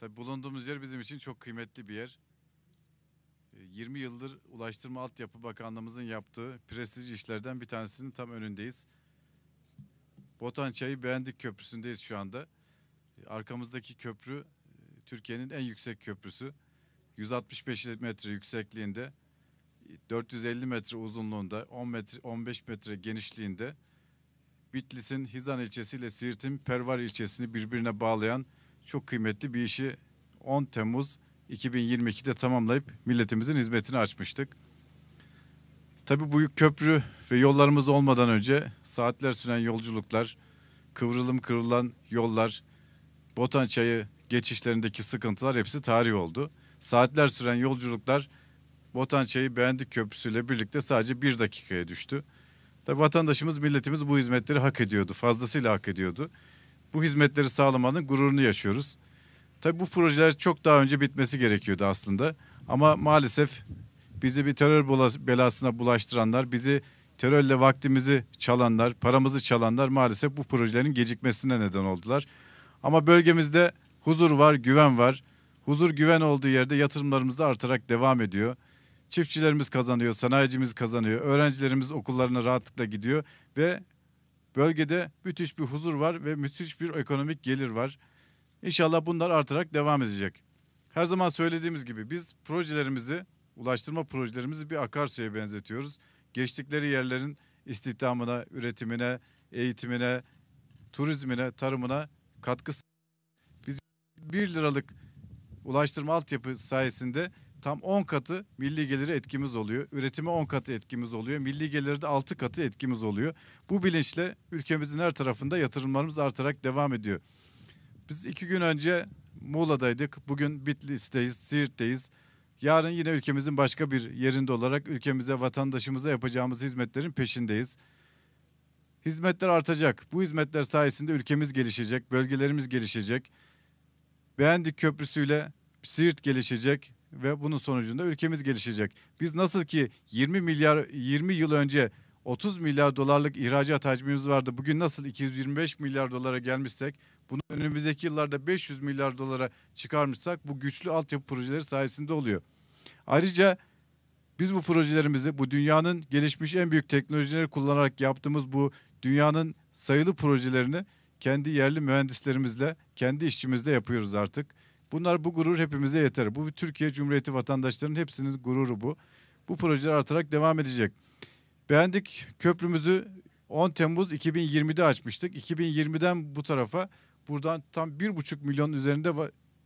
Tabi bulunduğumuz yer bizim için çok kıymetli bir yer. 20 ee, yıldır Ulaştırma Altyapı Bakanlığımızın yaptığı prestij işlerden bir tanesinin tam önündeyiz. Botançayı Beğendik Köprüsü'ndeyiz şu anda. Ee, arkamızdaki köprü e, Türkiye'nin en yüksek köprüsü. 165 metre yüksekliğinde, 450 e, metre uzunluğunda, 10 metre, 15 metre genişliğinde Bitlis'in Hizan ilçesiyle ile Siirt'in Pervar ilçesini birbirine bağlayan çok kıymetli bir işi 10 Temmuz 2022'de tamamlayıp milletimizin hizmetini açmıştık. Tabi bu köprü ve yollarımız olmadan önce saatler süren yolculuklar, kıvrılım kırılan yollar, Botan Çayı geçişlerindeki sıkıntılar hepsi tarih oldu. Saatler süren yolculuklar Botan Çayı Beğendik Köprüsü'yle birlikte sadece bir dakikaya düştü. Tabi vatandaşımız, milletimiz bu hizmetleri hak ediyordu, fazlasıyla hak ediyordu bu hizmetleri sağlamanın gururunu yaşıyoruz. Tabii bu projeler çok daha önce bitmesi gerekiyordu aslında. Ama maalesef bizi bir terör belasına bulaştıranlar, bizi terörle vaktimizi çalanlar, paramızı çalanlar maalesef bu projelerin gecikmesine neden oldular. Ama bölgemizde huzur var, güven var. Huzur güven olduğu yerde yatırımlarımız da artarak devam ediyor. Çiftçilerimiz kazanıyor, sanayicimiz kazanıyor, öğrencilerimiz okullarına rahatlıkla gidiyor ve Bölgede müthiş bir huzur var ve müthiş bir ekonomik gelir var. İnşallah bunlar artarak devam edecek. Her zaman söylediğimiz gibi biz projelerimizi, ulaştırma projelerimizi bir akarsuya benzetiyoruz. Geçtikleri yerlerin istihdamına, üretimine, eğitimine, turizmine, tarımına katkısı. Biz 1 liralık ulaştırma altyapı sayesinde tam 10 katı milli geliri etkimiz oluyor. Üretime 10 katı etkimiz oluyor. Milli geliri de 6 katı etkimiz oluyor. Bu bilinçle ülkemizin her tarafında yatırımlarımız artarak devam ediyor. Biz iki gün önce Muğla'daydık. Bugün Bitlis'teyiz, Siirt'teyiz. Yarın yine ülkemizin başka bir yerinde olarak ülkemize, vatandaşımıza yapacağımız hizmetlerin peşindeyiz. Hizmetler artacak. Bu hizmetler sayesinde ülkemiz gelişecek, bölgelerimiz gelişecek. Beğendik Köprüsü'yle Siirt gelişecek, ve bunun sonucunda ülkemiz gelişecek. Biz nasıl ki 20 milyar 20 yıl önce 30 milyar dolarlık ihracat hacmimiz vardı. Bugün nasıl 225 milyar dolara gelmişsek bunu önümüzdeki yıllarda 500 milyar dolara çıkarmışsak bu güçlü altyapı projeleri sayesinde oluyor. Ayrıca biz bu projelerimizi bu dünyanın gelişmiş en büyük teknolojileri kullanarak yaptığımız bu dünyanın sayılı projelerini kendi yerli mühendislerimizle, kendi işçimizle yapıyoruz artık. Bunlar bu gurur hepimize yeter. Bu Türkiye Cumhuriyeti vatandaşlarının hepsinin gururu bu. Bu projeler artarak devam edecek. Beğendik köprümüzü 10 Temmuz 2020'de açmıştık. 2020'den bu tarafa buradan tam 1,5 milyon üzerinde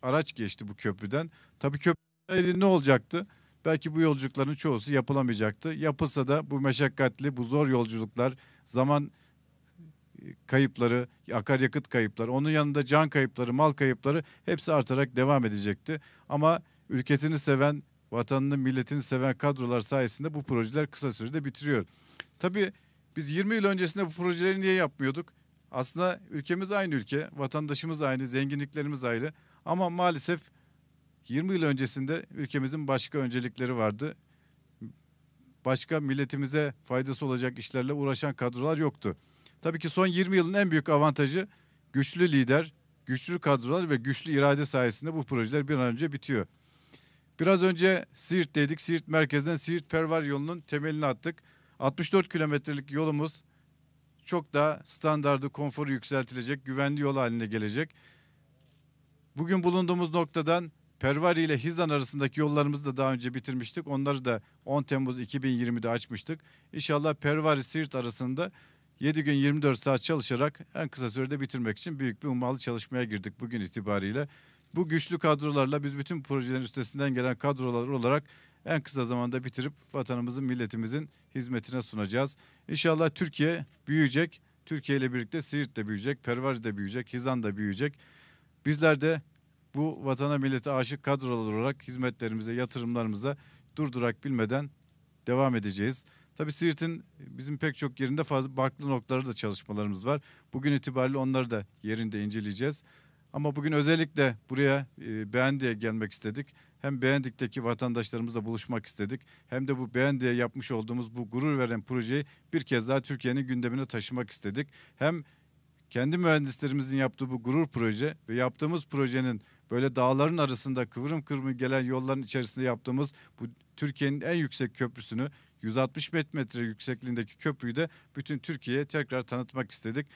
araç geçti bu köprüden. Tabii köprü ne olacaktı? Belki bu yolculukların çoğusu yapılamayacaktı. Yapılsa da bu meşakkatli, bu zor yolculuklar, zaman kayıpları, akaryakıt kayıpları, onun yanında can kayıpları, mal kayıpları hepsi artarak devam edecekti. Ama ülkesini seven, vatanını, milletini seven kadrolar sayesinde bu projeler kısa sürede bitiriyor. Tabii biz 20 yıl öncesinde bu projeleri niye yapmıyorduk? Aslında ülkemiz aynı ülke, vatandaşımız aynı, zenginliklerimiz aynı. Ama maalesef 20 yıl öncesinde ülkemizin başka öncelikleri vardı. Başka milletimize faydası olacak işlerle uğraşan kadrolar yoktu. Tabii ki son 20 yılın en büyük avantajı güçlü lider, güçlü kadrolar ve güçlü irade sayesinde bu projeler bir an önce bitiyor. Biraz önce Siirt dedik. Siirt merkezden Siirt Pervar yolunun temelini attık. 64 kilometrelik yolumuz çok daha standardı, konforu yükseltilecek, güvenli yol haline gelecek. Bugün bulunduğumuz noktadan Pervari ile Hizdan arasındaki yollarımızı da daha önce bitirmiştik. Onları da 10 Temmuz 2020'de açmıştık. İnşallah Pervari Siirt arasında 7 gün 24 saat çalışarak en kısa sürede bitirmek için büyük bir ummalı çalışmaya girdik bugün itibariyle. Bu güçlü kadrolarla biz bütün projelerin üstesinden gelen kadrolar olarak en kısa zamanda bitirip vatanımızın, milletimizin hizmetine sunacağız. İnşallah Türkiye büyüyecek. Türkiye ile birlikte Siirt de büyüyecek, Pervari de büyüyecek, Hizan da büyüyecek. Bizler de bu vatana millete aşık kadrolar olarak hizmetlerimize, yatırımlarımıza durdurak bilmeden devam edeceğiz. Tabii Siirt'in bizim pek çok yerinde farklı noktalarda da çalışmalarımız var. Bugün itibariyle onları da yerinde inceleyeceğiz. Ama bugün özellikle buraya e, Beğendi'ye gelmek istedik. Hem Beğendik'teki vatandaşlarımızla buluşmak istedik. Hem de bu Beğendi'ye yapmış olduğumuz bu gurur veren projeyi bir kez daha Türkiye'nin gündemine taşımak istedik. Hem kendi mühendislerimizin yaptığı bu gurur proje ve yaptığımız projenin böyle dağların arasında kıvrım kıvrım gelen yolların içerisinde yaptığımız bu Türkiye'nin en yüksek köprüsünü 160 metre yüksekliğindeki köprüyü de bütün Türkiye'ye tekrar tanıtmak istedik.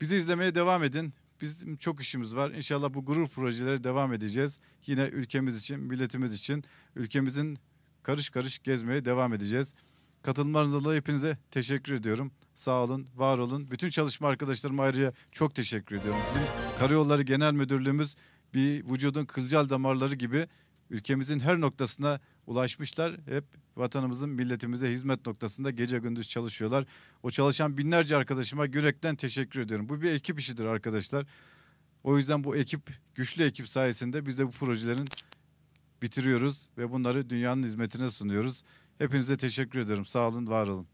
Bizi izlemeye devam edin. Bizim çok işimiz var. İnşallah bu gurur projeleri devam edeceğiz. Yine ülkemiz için, milletimiz için, ülkemizin karış karış gezmeye devam edeceğiz. Katılmanızla dolayı hepinize teşekkür ediyorum. Sağ olun, var olun. Bütün çalışma arkadaşlarıma ayrıca çok teşekkür ediyorum. Bizim Karayolları Genel Müdürlüğümüz bir vücudun kılcal damarları gibi ülkemizin her noktasına ulaşmışlar. Hep vatanımızın, milletimize hizmet noktasında gece gündüz çalışıyorlar. O çalışan binlerce arkadaşıma yürekten teşekkür ediyorum. Bu bir ekip işidir arkadaşlar. O yüzden bu ekip, güçlü ekip sayesinde biz de bu projelerin bitiriyoruz ve bunları dünyanın hizmetine sunuyoruz. Hepinize teşekkür ederim. Sağ olun, var olun.